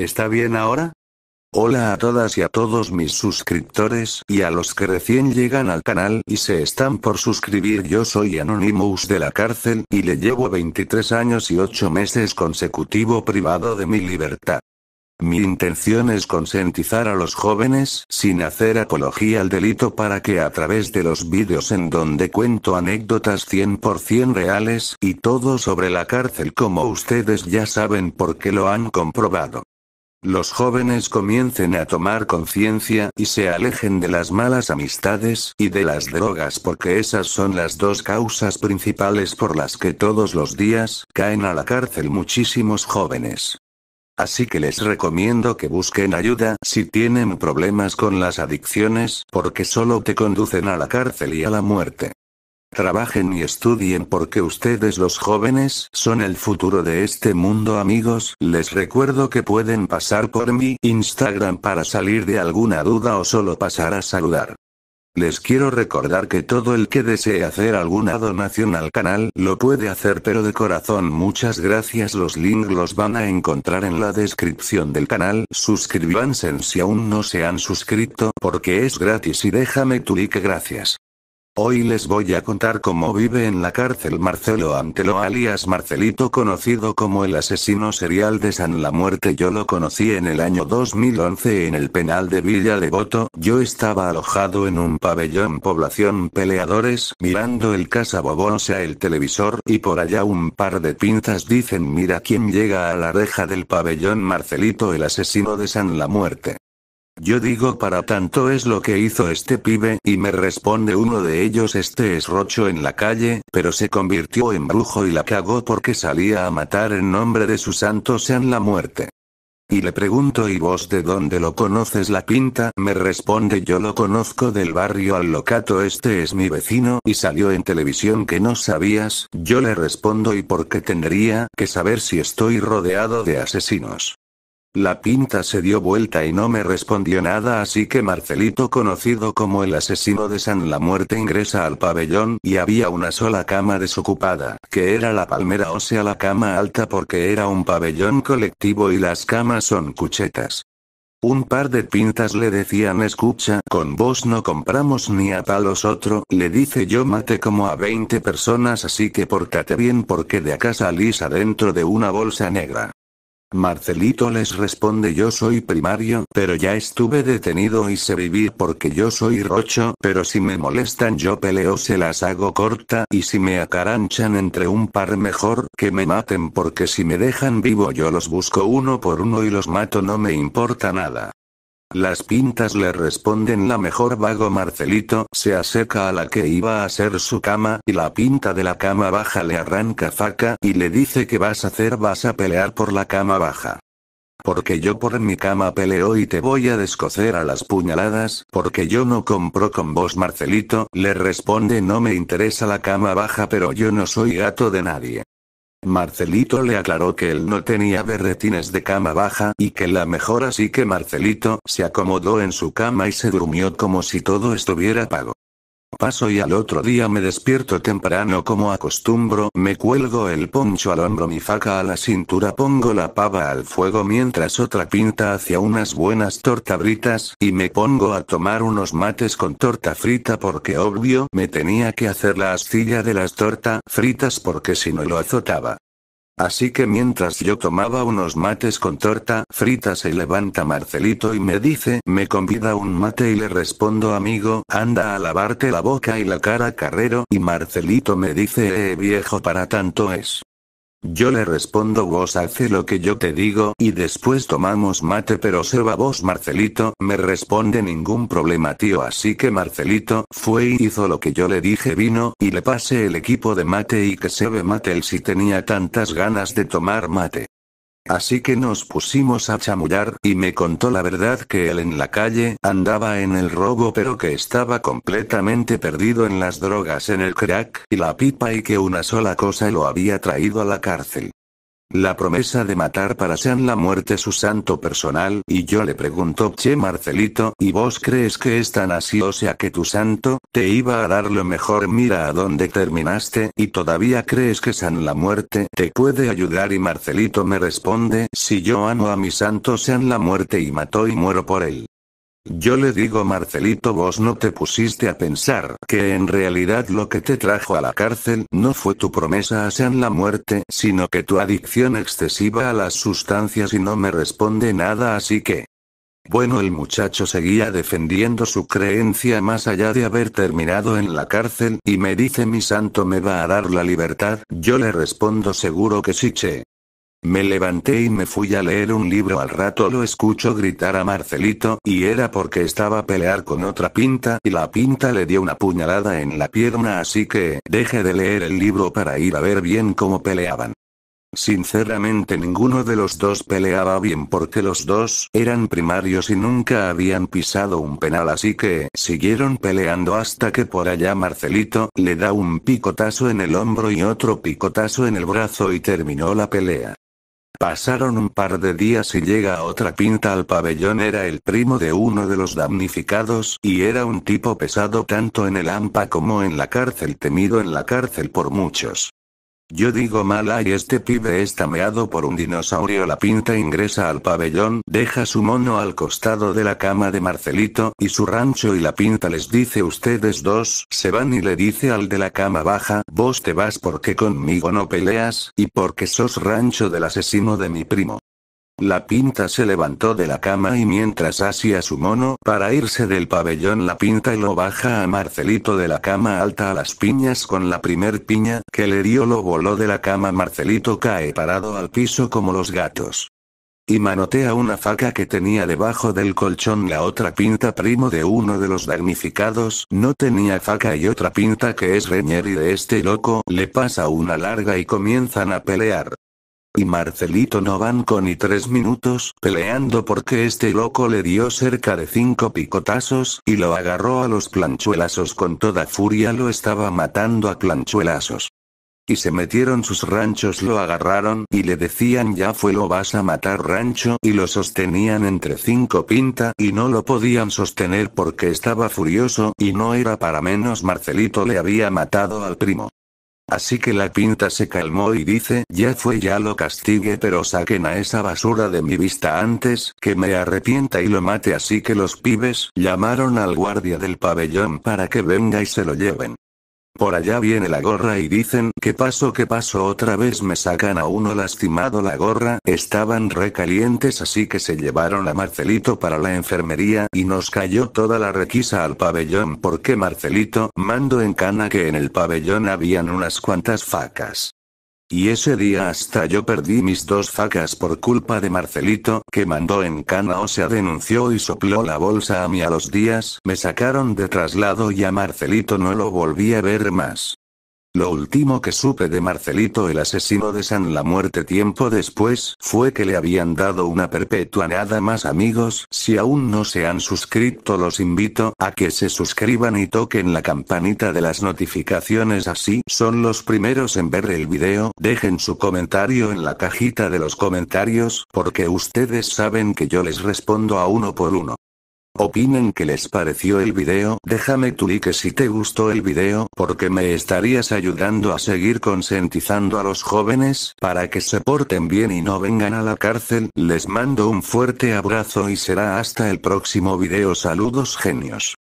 ¿Está bien ahora? Hola a todas y a todos mis suscriptores y a los que recién llegan al canal y se están por suscribir. Yo soy Anonymous de la cárcel y le llevo 23 años y 8 meses consecutivo privado de mi libertad. Mi intención es concientizar a los jóvenes sin hacer apología al delito para que a través de los vídeos en donde cuento anécdotas 100% reales y todo sobre la cárcel como ustedes ya saben porque lo han comprobado. Los jóvenes comiencen a tomar conciencia y se alejen de las malas amistades y de las drogas porque esas son las dos causas principales por las que todos los días caen a la cárcel muchísimos jóvenes. Así que les recomiendo que busquen ayuda si tienen problemas con las adicciones porque solo te conducen a la cárcel y a la muerte. Trabajen y estudien porque ustedes los jóvenes son el futuro de este mundo amigos. Les recuerdo que pueden pasar por mi Instagram para salir de alguna duda o solo pasar a saludar. Les quiero recordar que todo el que desee hacer alguna donación al canal lo puede hacer pero de corazón muchas gracias los links los van a encontrar en la descripción del canal suscríbanse si aún no se han suscrito porque es gratis y déjame tu like gracias Hoy les voy a contar cómo vive en la cárcel Marcelo Antelo alias Marcelito conocido como el asesino serial de San La Muerte. Yo lo conocí en el año 2011 en el penal de Villa Devoto. Yo estaba alojado en un pabellón población peleadores mirando el casa sea el televisor y por allá un par de pinzas dicen mira quién llega a la reja del pabellón Marcelito el asesino de San La Muerte. Yo digo para tanto es lo que hizo este pibe, y me responde uno de ellos este es Rocho en la calle, pero se convirtió en brujo y la cagó porque salía a matar en nombre de su santo sean la muerte. Y le pregunto ¿y vos de dónde lo conoces la pinta? Me responde yo lo conozco del barrio al locato este es mi vecino y salió en televisión que no sabías, yo le respondo ¿y porque qué tendría que saber si estoy rodeado de asesinos? La pinta se dio vuelta y no me respondió nada, así que Marcelito, conocido como el asesino de San La Muerte, ingresa al pabellón y había una sola cama desocupada, que era la palmera o sea la cama alta porque era un pabellón colectivo y las camas son cuchetas. Un par de pintas le decían escucha, con vos no compramos ni a palos otro, le dice yo mate como a 20 personas así que pórtate bien porque de acá salís adentro de una bolsa negra. Marcelito les responde yo soy primario, pero ya estuve detenido y sé vivir porque yo soy rocho, pero si me molestan yo peleo se las hago corta y si me acaranchan entre un par mejor que me maten porque si me dejan vivo yo los busco uno por uno y los mato no me importa nada. Las pintas le responden la mejor vago Marcelito se acerca a la que iba a ser su cama y la pinta de la cama baja le arranca faca y le dice que vas a hacer vas a pelear por la cama baja. Porque yo por mi cama peleo y te voy a descocer a las puñaladas, porque yo no compro con vos Marcelito, le responde no me interesa la cama baja pero yo no soy gato de nadie. Marcelito le aclaró que él no tenía berretines de cama baja y que la mejor así que Marcelito se acomodó en su cama y se durmió como si todo estuviera pago paso y al otro día me despierto temprano como acostumbro, me cuelgo el poncho al hombro, mi faca a la cintura, pongo la pava al fuego mientras otra pinta hacia unas buenas tortabritas y me pongo a tomar unos mates con torta frita porque obvio me tenía que hacer la astilla de las torta fritas porque si no lo azotaba. Así que mientras yo tomaba unos mates con torta frita se levanta Marcelito y me dice, me convida un mate y le respondo amigo, anda a lavarte la boca y la cara carrero y Marcelito me dice, eh viejo para tanto es. Yo le respondo vos hace lo que yo te digo y después tomamos mate pero se va vos Marcelito, me responde ningún problema tío así que Marcelito fue y hizo lo que yo le dije vino y le pasé el equipo de mate y que se ve mate él si tenía tantas ganas de tomar mate. Así que nos pusimos a chamullar, y me contó la verdad que él en la calle andaba en el robo pero que estaba completamente perdido en las drogas, en el crack y la pipa y que una sola cosa lo había traído a la cárcel. La promesa de matar para San la muerte su santo personal, y yo le pregunto, che Marcelito, ¿y vos crees que es tan así? O sea que tu santo, te iba a dar lo mejor, mira a dónde terminaste, y todavía crees que San la muerte te puede ayudar y Marcelito me responde, si yo amo a mi santo San la muerte y mató y muero por él. Yo le digo Marcelito vos no te pusiste a pensar que en realidad lo que te trajo a la cárcel no fue tu promesa a San la muerte, sino que tu adicción excesiva a las sustancias y no me responde nada así que... Bueno el muchacho seguía defendiendo su creencia más allá de haber terminado en la cárcel y me dice mi santo me va a dar la libertad, yo le respondo seguro que sí che, me levanté y me fui a leer un libro. Al rato lo escucho gritar a Marcelito, y era porque estaba a pelear con otra pinta y la pinta le dio una puñalada en la pierna así que dejé de leer el libro para ir a ver bien cómo peleaban. Sinceramente ninguno de los dos peleaba bien porque los dos eran primarios y nunca habían pisado un penal así que siguieron peleando hasta que por allá Marcelito le da un picotazo en el hombro y otro picotazo en el brazo y terminó la pelea. Pasaron un par de días y llega otra pinta al pabellón. Era el primo de uno de los damnificados y era un tipo pesado tanto en el AMPA como en la cárcel, temido en la cárcel por muchos. Yo digo mal y este pibe es tameado por un dinosaurio la pinta ingresa al pabellón, deja su mono al costado de la cama de Marcelito y su rancho y la pinta les dice ustedes dos, se van y le dice al de la cama baja, vos te vas porque conmigo no peleas, y porque sos rancho del asesino de mi primo. La pinta se levantó de la cama y mientras hacía su mono para irse del pabellón la pinta lo baja a Marcelito de la cama alta a las piñas con la primer piña que le dio lo voló de la cama Marcelito cae parado al piso como los gatos. Y manotea una faca que tenía debajo del colchón la otra pinta primo de uno de los damnificados no tenía faca y otra pinta que es reñer y de este loco le pasa una larga y comienzan a pelear y Marcelito no van con ni tres minutos peleando porque este loco le dio cerca de cinco picotazos y lo agarró a los planchuelazos con toda furia lo estaba matando a planchuelazos. Y se metieron sus ranchos lo agarraron y le decían ya fue lo vas a matar rancho y lo sostenían entre cinco pinta y no lo podían sostener porque estaba furioso y no era para menos Marcelito le había matado al primo. Así que la pinta se calmó y dice, ya fue ya lo castigue pero saquen a esa basura de mi vista antes que me arrepienta y lo mate así que los pibes llamaron al guardia del pabellón para que venga y se lo lleven. Por allá viene la gorra y dicen, que paso, que paso, otra vez me sacan a uno lastimado la gorra, estaban recalientes así que se llevaron a Marcelito para la enfermería y nos cayó toda la requisa al pabellón porque Marcelito mando en cana que en el pabellón habían unas cuantas facas. Y ese día hasta yo perdí mis dos facas por culpa de Marcelito, que mandó en cana o se denunció y sopló la bolsa a mí a los días, me sacaron de traslado y a Marcelito no lo volví a ver más. Lo último que supe de Marcelito el asesino de San la muerte tiempo después fue que le habían dado una perpetua nada más amigos, si aún no se han suscrito los invito a que se suscriban y toquen la campanita de las notificaciones así son los primeros en ver el video, dejen su comentario en la cajita de los comentarios porque ustedes saben que yo les respondo a uno por uno. Opinen que les pareció el video, déjame tu like si te gustó el video porque me estarías ayudando a seguir consentizando a los jóvenes para que se porten bien y no vengan a la cárcel, les mando un fuerte abrazo y será hasta el próximo video saludos genios.